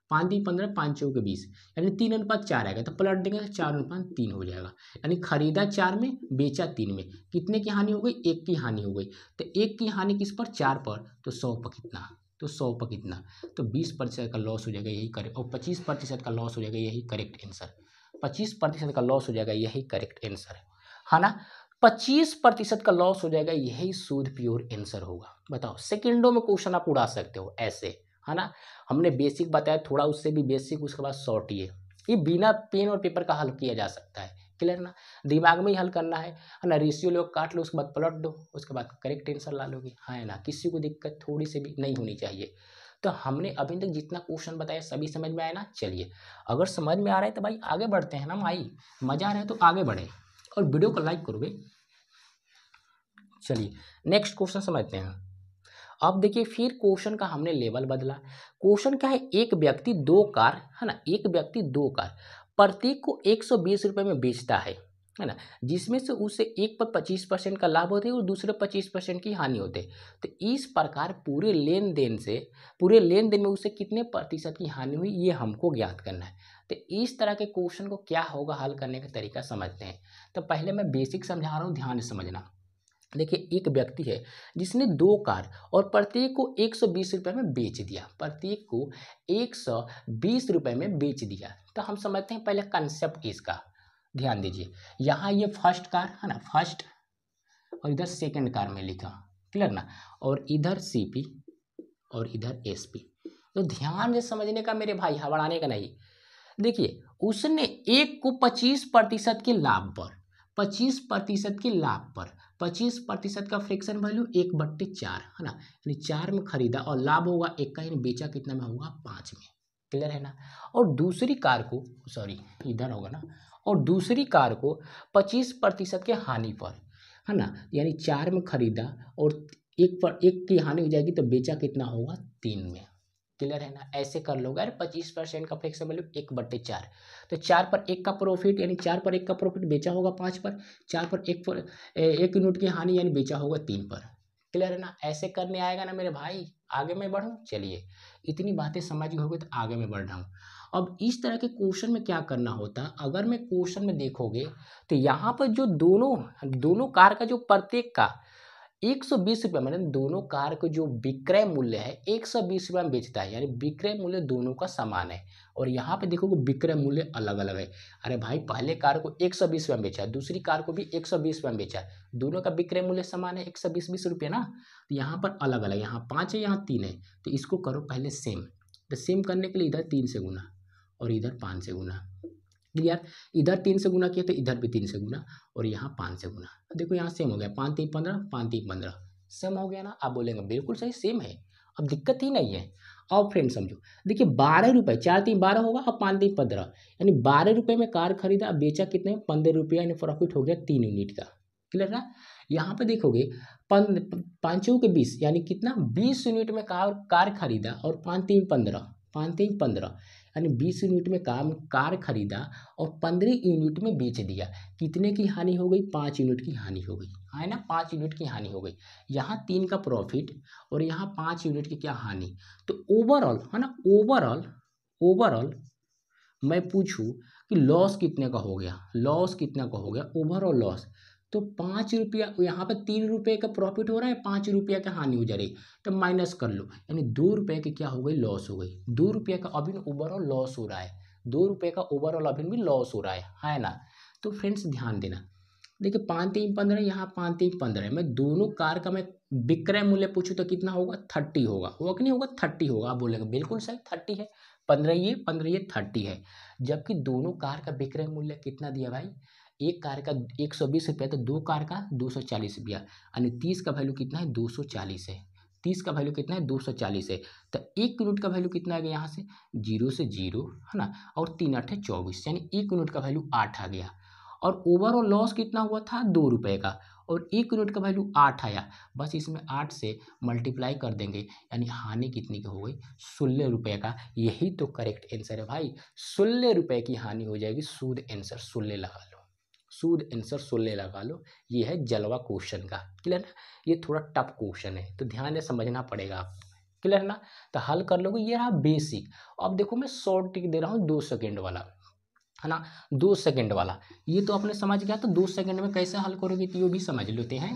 पाँच दिन पंद्रह पाँच चौके बीस यानी तीन अनुपात चार आएगा तो प्लट देंगे तो चार अनुपात तीन हो जाएगा यानी खरीदा चार में बेचा तीन में कितने की हानि हो गई एक की हानि हो गई तो एक की हानि किस पर चार पर तो सौ पर कितना तो सौ पर कितना तो बीस प्रतिशत का लॉस हो जाएगा यही करेक्ट और पच्चीस प्रतिशत का लॉस हो जाएगा यही करेक्ट आंसर पच्चीस प्रतिशत का लॉस हो जाएगा यही करेक्ट आंसर है है हाँ ना पच्चीस प्रतिशत का लॉस हो जाएगा यही शुद्ध प्योर आंसर होगा बताओ सेकेंडों में क्वेश्चन आप उड़ा सकते हो ऐसे है हाँ ना हमने बेसिक बताया थोड़ा उससे भी बेसिक उसके बाद शॉर्ट ये ये बिना पेन और पेपर का हल किया जा सकता है क्लियर ना दिमाग में ही हल करना है है हाँ ना रेशियो लोग काट लो उसके बाद पलट दो उसके बाद करेक्ट आंसर ला लोगे हाँ है ना किसी को दिक्कत थोड़ी सी भी नहीं होनी चाहिए तो हमने अभी तक जितना क्वेश्चन बताया सभी समझ में आया ना चलिए अगर समझ में आ रहा है तो भाई आगे बढ़ते हैं ना भाई मज़ा आ रहा है तो आगे बढ़े और वीडियो को लाइक करोगे चलिए नेक्स्ट क्वेश्चन समझते हैं अब देखिए फिर क्वेश्चन का हमने लेवल बदला क्वेश्चन क्या है एक व्यक्ति दो कार है ना एक व्यक्ति दो कार प्रत्येक को एक सौ बीस रुपये में बेचता है है ना जिसमें से उसे एक पर पच्चीस परसेंट का लाभ होता है और दूसरे पच्चीस परसेंट की हानि होती है तो इस प्रकार पूरे लेन देन से पूरे लेन देन में उसे कितने प्रतिशत की हानि हुई ये हमको ज्ञात करना है तो इस तरह के क्वेश्चन को क्या होगा हल करने का तरीका समझते हैं तो पहले मैं बेसिक समझा रहा हूँ ध्यान समझना देखिए एक व्यक्ति है जिसने दो कार और प्रत्येक को एक सौ बीस रुपये में बेच दिया प्रत्येक को एक सौ बीस में बेच दिया तो हम समझते हैं पहले कंसेप्ट इसका ध्यान दीजिए यहाँ ये फर्स्ट कार है ना फर्स्ट और इधर सेकंड कार में लिखा क्लियर ना और इधर सीपी और इधर एसपी तो ध्यान से समझने का मेरे भाई हवाने का नहीं देखिए उसने एक को पच्चीस प्रतिशत के लाभ पर पच्चीस प्रतिशत के लाभ पर पच्चीस प्रतिशत का फ्रिक्शन वैल्यू एक बट्टे चार है ना यानी चार में खरीदा और लाभ होगा एक का यानी बेचा कितना में होगा पाँच में क्लियर है ना और दूसरी कार को सॉरी इधर होगा ना और दूसरी कार को पच्चीस प्रतिशत के हानि पर है ना यानी चार में खरीदा और एक पर एक की हानि हो जाएगी तो बेचा कितना होगा तीन में क्लियर है ना ऐसे कर लोगे अरे पच्चीस परसेंट का फ्लेक्स वैल्यू एक बट्टे चार तो चार पर एक का प्रॉफिट यानी चार पर एक का प्रॉफिट बेचा होगा पाँच पर चार पर एक पर एक यूनिट की हानि यानी बेचा होगा तीन पर क्लियर है ना ऐसे करने आएगा ना मेरे भाई आगे मैं बढ़ूँ चलिए इतनी बातें समझ गई तो आगे मैं बढ़ रहा हूँ अब इस तरह के क्वेश्चन में क्या करना होता अगर मैं क्वेश्चन में देखोगे तो यहाँ पर जो दोनों दोनों कार का जो प्रत्येक का एक सौ बीस रुपये मैंने दोनों कार को जो विक्रय मूल्य है एक सौ बीस रुपये में बेचता है यानी विक्रय मूल्य दोनों का समान है और यहाँ पे देखोगे विक्रय मूल्य अलग अलग है अरे भाई पहले कार को एक सौ बीस रुपये में बेचा है दूसरी कार को भी एक सौ बीस रुपये में बेचा है दोनों का विक्रय मूल्य समान है एक सौ बीस बीस रुपये ना तो यहाँ पर अलग अलग यहाँ पाँच है यहाँ तीन है तो इसको करो पहले सेम तो सेम करने के लिए इधर तीन से गुना और इधर पाँच से गुना क्लियर इधर तीन से गुना किया तो इधर भी तीन से गुना और यहाँ पाँच से गुना तो देखो यहाँ सेम हो गया पाँच तीन पंद्रह पाँच तीन पंद्रह सेम हो गया ना आप बोलेंगे बिल्कुल सही सेम है अब दिक्कत ही नहीं है और फ्रेंड समझो देखिए बारह रुपये चार तीन बारह होगा और पाँच तीन पंद्रह यानी बारह रुपये में कार खरीदा अब बेचा कितने पंद्रह रुपये यानी प्रॉफिट हो गया तीन यूनिट का क्लियर ना यहाँ पे देखोगे पन पाँचों के बीस यानी कितना बीस यूनिट में कार कार खरीदा और पाँच तीन पंद्रह पाँच तीन पंद्रह यानी बीस यूनिट में काम कार खरीदा और पंद्रह यूनिट में बेच दिया कितने की हानि हो गई पाँच यूनिट की हानि हो गई है ना पाँच यूनिट की हानि हो गई यहाँ तीन का प्रॉफिट और यहाँ पाँच यूनिट की क्या हानि तो ओवरऑल है ना ओवरऑल ओवरऑल मैं पूछूँ कि लॉस कितने का हो गया लॉस कितने का हो गया ओवरऑल लॉस तो पाँच रुपया यहाँ पर तीन रुपये का प्रॉफिट हो रहा है पाँच रुपया का हानि हो जा रही तो माइनस कर लो यानी दो रुपये की क्या हो गई लॉस हो गई दो रुपये का अभी ओवरऑल लॉस हो रहा है दो रुपये का ओवरऑल अभी भी लॉस हो रहा है है ना तो फ्रेंड्स ध्यान देना देखिए पाँच तीन पंद्रह यहाँ पाँच तीन पंद्रह मैं दोनों कार का मैं विक्रय मूल्य पूछूँ तो कितना होगा थर्टी होगा वो कि नहीं होगा थर्टी होगा आप बोलेंगे बिल्कुल सही थर्टी है पंद्रह ये पंद्रह ये थर्टी है जबकि दोनों कार का विक्रय मूल्य कितना दिया भाई एक कार का एक सौ बीस रुपया तो दो कार का दो सौ चालीस रुपया यानी तीस का वैल्यू कितना है दो सौ चालीस है तीस का वैल्यू कितना है दो सौ चालीस है तो एक यूनिट का वैल्यू कितना आ गया यहाँ से जीरो से जीरो है ना और तीन आठ है चौबीस यानी एक यूनिट का वैल्यू आठ आ गया और ओवरऑल लॉस कितना हुआ था दो रुपये का और एक यूनिट का वैल्यू आठ आया बस इसमें आठ से मल्टीप्लाई कर देंगे यानी हानि कितनी की हो गई सोलह रुपये का यही तो करेक्ट आंसर है भाई सोलह रुपये की हानि हो जाएगी शुद्ध आंसर सोलह लगा लो सूद आंसर सोलह लगा लो ये है जलवा क्वेश्चन का क्लियर ना ये थोड़ा टफ क्वेश्चन है तो ध्यान से समझना पड़ेगा आपको क्लियर ना तो हल कर लोगे ये रहा बेसिक अब देखो मैं शॉर्ट टिक दे रहा हूँ दो सेकेंड वाला है ना दो सेकंड वाला ये तो आपने समझ गया तो दो सेकंड में कैसे हल करोगे तो ये भी समझ लेते हैं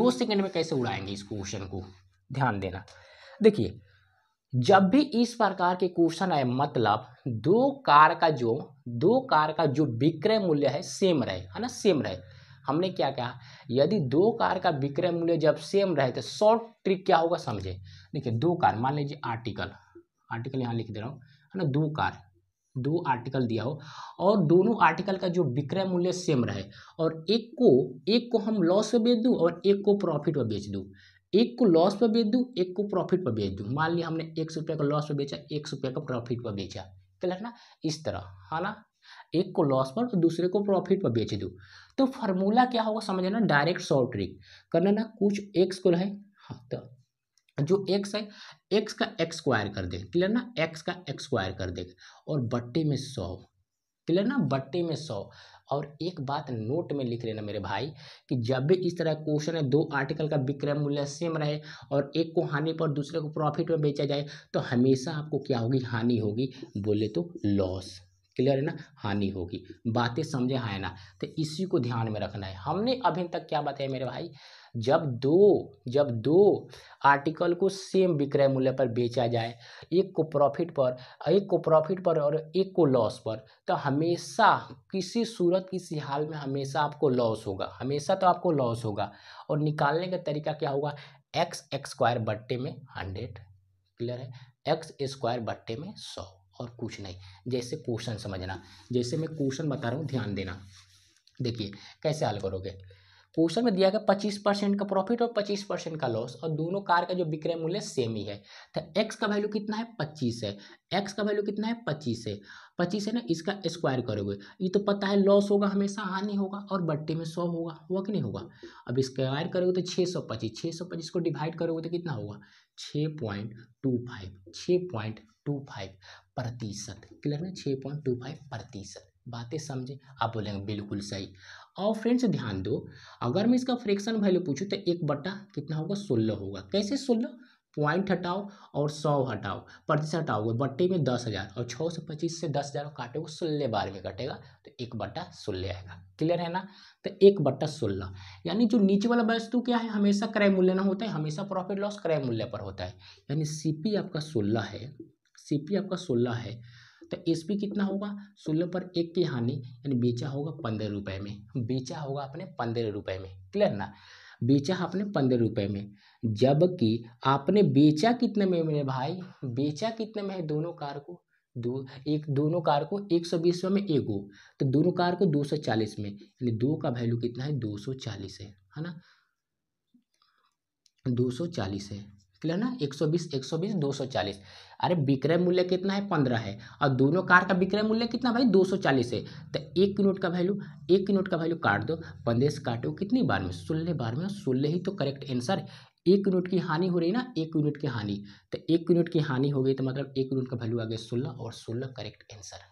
दो सेकंड में कैसे उड़ाएंगे इस क्वेश्चन को ध्यान देना देखिए जब भी इस प्रकार के क्वेश्चन आए मतलब दो कार का जो दो कार का जो विक्रय मूल्य है सेम रहे है ना सेम रहे हमने क्या कहा यदि दो कार का विक्रय मूल्य जब सेम रहे तो शॉर्ट ट्रिक क्या होगा समझे देखिए दो कार मान लीजिए आर्टिकल आर्टिकल यहाँ लिख दे रहा हूँ है ना दो कार दो आर्टिकल दिया हो और दोनों आर्टिकल का जो विक्रय मूल्य सेम रहे और एक को एक को हम लॉस में बेच दूँ और एक को प्रॉफिट में बेच दूँ एक को लॉस पर बेच दूँ एक को प्रॉफिट पर बेच दूँ मान लिया हमने एक सौ रुपये का लॉस पर बेचा एक सौ रुपये का प्रॉफिट पर बेचा क्या तो लगना इस तरह है ना एक को लॉस पर तो दूसरे को प्रॉफिट पर बेच दूँ तो फार्मूला क्या होगा समझना डायरेक्ट शॉर्ट ट्रिक करना ना कुछ एक्स को रहे हाँ, तो जो एक्स है एक्स का एक्स स्क्वायर कर देगा क्लियर ना एक्स का एक्स स्क्वायर कर देगा और बट्टे में सौ क्लियर ना बट्टे में सौ और एक बात नोट में लिख लेना मेरे भाई कि जब भी इस तरह क्वेश्चन है दो आर्टिकल का विक्रय मूल्य सेम रहे और एक को हानि पर दूसरे को प्रॉफिट में बेचा जाए तो हमेशा आपको क्या होगी हानि होगी बोले तो लॉस क्लियर है ना हानि होगी बातें समझे है हाँ ना तो इसी को ध्यान में रखना है हमने अभी तक क्या बताया मेरे भाई जब दो जब दो आर्टिकल को सेम विक्रय मूल्य पर बेचा जाए एक को प्रॉफिट पर एक को प्रॉफिट पर और एक को लॉस पर तो हमेशा किसी सूरत किसी हाल में हमेशा आपको लॉस होगा हमेशा तो आपको लॉस होगा और निकालने का तरीका क्या होगा एक्स एक्सक्वायर बट्टे में हंड्रेड क्लियर है एक्स स्क्वायर बट्टे में सौ और कुछ नहीं जैसे क्वेश्चन समझना जैसे मैं क्वेश्चन बता रहा हूँ ध्यान देना देखिए कैसे हल करोगे क्वेश्चन में दिया गया पच्चीस परसेंट का प्रॉफिट और पच्चीस परसेंट का लॉस और दोनों कार का जो विक्रय मूल्य सेम ही है तो एक्स का वैल्यू कितना है पच्चीस है एक्स का वैल्यू कितना है पच्चीस है पच्चीस है ना इसका स्क्वायर करोगे ये तो पता है लॉस होगा हमेशा हानि होगा और बट्टे में सौ होगा हुआ कि नहीं होगा अब स्क्वायर करोगे तो छः सौ पच्चीस छः सौ पच्चीस को डिवाइड करोगे तो कितना होगा छः पॉइंट टू फाइव छः पॉइंट टू फाइव प्रतिशत क्लियर ना छः पॉइंट टू फाइव प्रतिशत बातें समझें आप बोलेंगे बिल्कुल सही और फ्रेंड्स ध्यान दो अगर मैं इसका फ्रैक्शन वैल्यू पूछूँ तो एक बट्टा कितना होगा सोलह होगा कैसे सोलह पॉइंट हटाओ और सौ हटाओ प्रतिशत हटाओगे बट्टे में दस हज़ार और छः सौ पच्चीस से दस हज़ार काटेगा सोलह बार में कटेगा तो एक बट्टा सोलह आएगा क्लियर है ना तो एक बट्टा सोलह यानी जो नीचे वाला वस्तु क्या है हमेशा क्रय मूल्य ना होता है हमेशा प्रॉफिट लॉस क्रय मूल्य पर होता है यानी सी आपका सोलह है सी आपका सोलह है तो एस पी कितना होगा सोलह पर एक की हानि यानी बेचा होगा पंद्रह रुपये में बेचा होगा आपने पंद्रह रुपये में क्लियर ना बेचा आपने पंद्रह रुपये में जबकि आपने बेचा कितने में मेरे भाई बेचा कितने में है दोनों कार को दो एक दोनों कार को एक सौ बीस में एक हो तो दोनों कार को दो सौ चालीस में यानी दो का वैल्यू कितना है दो सौ चालीस है है ना दो सौ चालीस है क्लियर ना एक सौ बीस एक सौ बीस दो सौ चालीस अरे विक्रय मूल्य कितना है पंद्रह है और दोनों कार का विक्रय मूल्य कितना भाई दो सौ चालीस है तो एक किनोट का वैल्यू एक किनोट का वैल्यू काट दो पंद्रह से काटो कितनी बार में सोलह बार में सोलह ही तो करेक्ट आंसर एक यूनिट की हानि हो रही ना एक यूनिट की हानि तो एक यूनिट की हानि हो गई तो मतलब एक यूनिट का वैल्यू आ गया सोलह और सोलह करेक्ट आंसर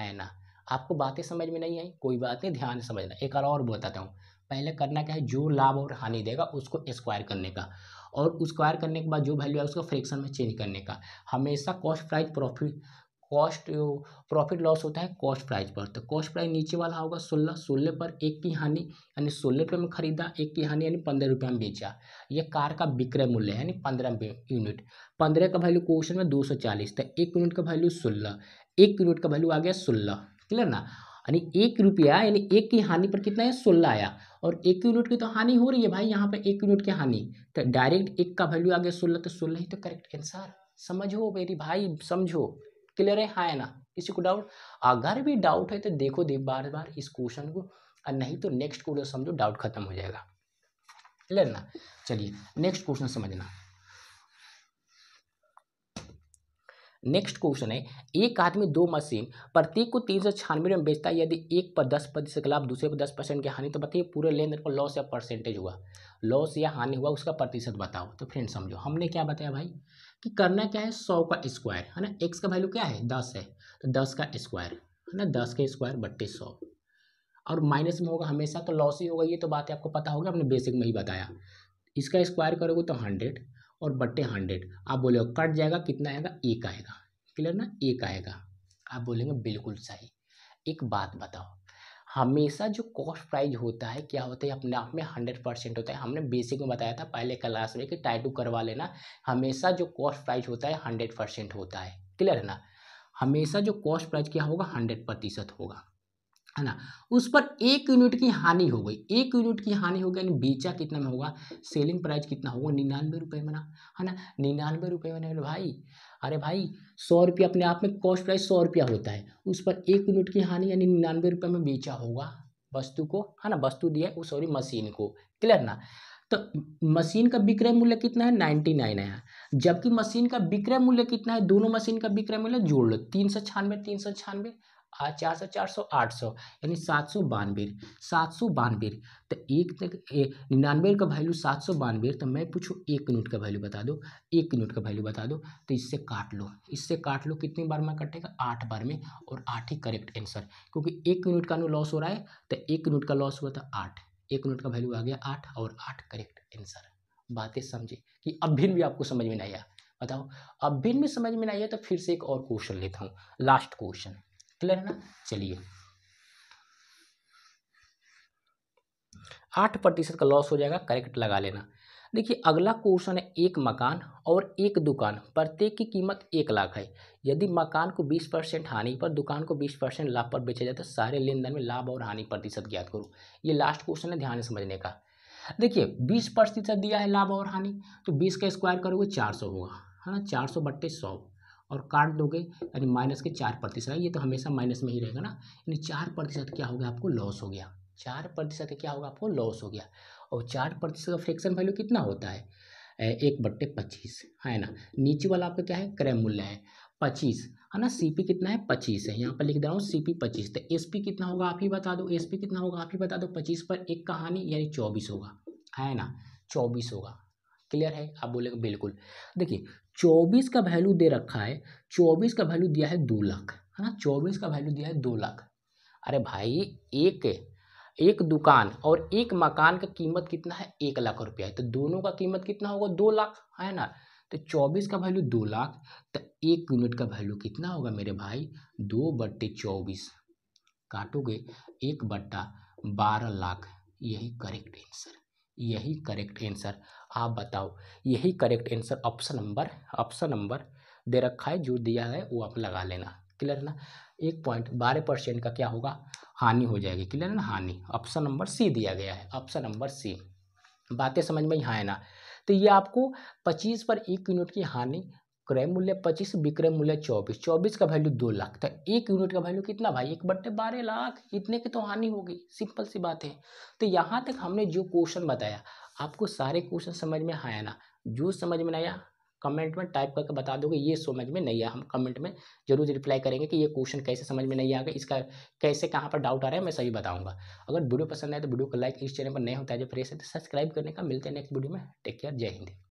है ना आपको बातें समझ में नहीं आई कोई बात नहीं ध्यान समझना एक और बताता हूँ पहले करना क्या है जो लाभ और हानि देगा उसको स्क्वायर करने का और स्क्वायर करने के बाद जो वैल्यू है उसका फ्रैक्शन में चेंज करने का हमेशा cost price profit cost profit loss होता है कॉस्ट प्राइस पर तो कॉस्ट प्राइस नीचे वाला होगा सोलह सोलह पर एक की हानि यानी सोलह रुपये में खरीदा एक की हानि यानी पंद्रह रुपये में बेचा ये कार का विक्रय मूल्य है यानी पंद्रह यूनिट पंद्रह का वैल्यू क्वेश्चन में दो सौ चालीस तो एक यूनिट का वैल्यू सोलह एक यूनिट का वैल्यू आ गया सोलह क्लियर ना यानी एक रुपया यानी एक की हानि पर कितना है सोलह आया और एक यूनिट की तो हानि हो रही है भाई यहाँ पर एक यूनिट की हानि तो डायरेक्ट एक का वैल्यू आ गया सोलह तो सोलह ही तो करेक्ट आंसर समझो मेरी भाई समझो क्लियर है हाँ ना किसी को डाउट अगर भी डाउट है तो देखो दे बार बार इस क्वेश्चन को और नहीं तो नेक्स्ट क्वेश्चन समझो डाउट खत्म हो जाएगा क्लियर ना चलिए नेक्स्ट क्वेश्चन समझना नेक्स्ट क्वेश्चन है एक आदमी दो मशीन प्रत्येक को तीन सौ छियानवे में बेचता है यदि एक पर दस प्रतिशत लाभ दूसरे पर दस परसेंट की हानि तो बताइए पूरे लेन देन पर लॉस या परसेंटेज हुआ लॉस या हानि हुआ उसका प्रतिशत बताओ तो फ्रेंड समझो हमने क्या बताया भाई कि करना क्या है सौ का स्क्वायर है ना एक्स का वैल्यू क्या है दस है तो दस का स्क्वायर है ना दस का स्क्वायर बट्टे सौ और माइनस में होगा हमेशा तो लॉस ही होगा ये तो बात आपको पता होगा हमने बेसिक में ही बताया इसका स्क्वायर करोगे तो हंड्रेड और बट्टे हंड्रेड आप बोले कट जाएगा कितना आएगा एक आएगा क्लियर ना एक आएगा आप बोलेंगे बिल्कुल सही एक बात बताओ हमेशा जो कॉस्ट प्राइज होता है क्या होता है अपने आप में हंड्रेड परसेंट होता है हमने बेसिक में बताया था पहले क्लास में कि टाइटू करवा लेना हमेशा जो कॉस्ट प्राइज होता है हंड्रेड परसेंट होता है क्लियर है ना हमेशा जो कॉस्ट प्राइज क्या होगा हंड्रेड प्रतिशत होगा है ना उस पर एक यूनिट की हानि हो गई एक यूनिट की हानि हो गई यानी बेचा कितना में होगा सेलिंग प्राइस कितना होगा निन्यानवे रुपये बना है ना निन्यानवे रुपये बना भाई अरे भाई सौ रुपया अपने आप में कॉस्ट प्राइस सौ रुपया होता है उस पर एक यूनिट की हानि यानी निन्यानवे रुपये में बेचा होगा वस्तु को है ना वस्तु दिया वो सॉरी मशीन को क्लियर ना तो मशीन का विक्रय मूल्य कितना है नाइन्टी नाइन है जबकि मशीन का विक्रय मूल्य कितना है दोनों मशीन का विक्रय मूल्य जोड़ लो तीन सौ छानवे तीन सौ छानवे चार सौ चार सौ आठ सौ यानी सात सौ बानवे सात सौ बानवे तो एक तक निन्यानवे का वैल्यू सात सौ बानवे तो मैं पूछूँ एक यूनिट का वैल्यू बता दो एक यूनिट का वैल्यू बता दो तो इससे काट लो इससे काट लो कितने बार में कटेगा आठ बार में और आठ ही करेक्ट आंसर क्योंकि एक यूनिट का लॉस हो रहा है तो एक यूनिट का लॉस हुआ था तो आठ एक यूनिट का वैल्यू आ गया आठ और आठ करेक्ट आंसर बातें समझे कि अब भी आपको समझ में नहीं आया बताओ अब भी समझ में नहीं आया तो फिर से एक और क्वेश्चन लेता हूँ लास्ट क्वेश्चन क्लियर ना चलिए आठ प्रतिशत का लॉस हो जाएगा करेक्ट लगा लेना देखिए अगला क्वेश्चन है एक मकान और एक दुकान प्रत्येक की कीमत एक लाख है यदि मकान को बीस परसेंट हानि पर दुकान को बीस परसेंट लाभ पर बेचा जाए तो सारे लेन देन में लाभ और हानि प्रतिशत ज्ञात करो ये लास्ट क्वेश्चन है ध्यान समझने का देखिए बीस प्रतिशत दिया है लाभ और हानि तो बीस का स्क्वायर करोगे चार सौ होगा है ना चार सौ बट्टे सौ और काट दोगे यानी माइनस के चार प्रतिशत ये तो हमेशा माइनस में ही रहेगा ना यानी चार प्रतिशत क्या हो गया आपको लॉस हो गया चार प्रतिशत क्या होगा आपको लॉस हो गया और चार प्रतिशत का फ्रैक्शन वैल्यू कितना होता है एक बट्टे पच्चीस है ना नीचे वाला आपका क्या है क्रय मूल्य है पच्चीस है ना पी कितना है पच्चीस है यहाँ पर लिख दे रहा हूँ सी पी पच्चीस तो पी कितना होगा आप ही बता दो पी कितना होगा आप ही बता दो पच्चीस पर एक कहानी यानी चौबीस होगा है ना चौबीस होगा क्लियर है आप बोलेगा बिल्कुल देखिए चौबीस का वैल्यू दे रखा है चौबीस का वैल्यू दिया है दो लाख है ना चौबीस का वैल्यू दिया है दो लाख अरे भाई एक एक दुकान और एक मकान का कीमत कितना है एक लाख रुपया है तो दोनों का कीमत कितना होगा दो लाख है ना तो चौबीस का वैल्यू दो लाख तो एक यूनिट का वैल्यू कितना होगा मेरे भाई दो बट्टे चौबीस काटोगे एक बट्टा बारह लाख यही करेक्ट आंसर यही करेक्ट आंसर आप बताओ यही correct answer option number option number दे रखा है जो दिया है वो आप लगा लेना क्लियर है ना एक पॉइंट बारह परसेंट का क्या होगा हानि हो जाएगी क्लियर है ना हानि ऑप्शन नंबर सी दिया गया है ऑप्शन नंबर सी बातें समझ में यहाँ है ना तो ये आपको पच्चीस पर एक यूनिट की हानि क्रय मूल्य पच्चीस विक्रय मूल्य चौबीस चौबीस का वैल्यू दो लाख था एक यूनिट का वैल्यू कितना भाई एक बट्टे बारह लाख इतने की तो हानि होगी सिंपल सी बात है तो यहाँ तक हमने जो क्वेश्चन बताया आपको सारे क्वेश्चन समझ में आया ना जो समझ में आया कमेंट में टाइप करके बता दोगे ये समझ में नहीं आया हम कमेंट में जरूर रिप्लाई करेंगे कि ये क्वेश्चन कैसे समझ में नहीं आ गया इसका कैसे कहाँ पर डाउट आ रहा है मैं सही बताऊंगा अगर वीडियो पसंद आए तो वीडियो को लाइक इस चैनल पर नहीं होता है जो फ्रेश है तो सब्सक्राइब करने का मिलते हैं नेक्स्ट वीडियो में टेक केयर जय हिंद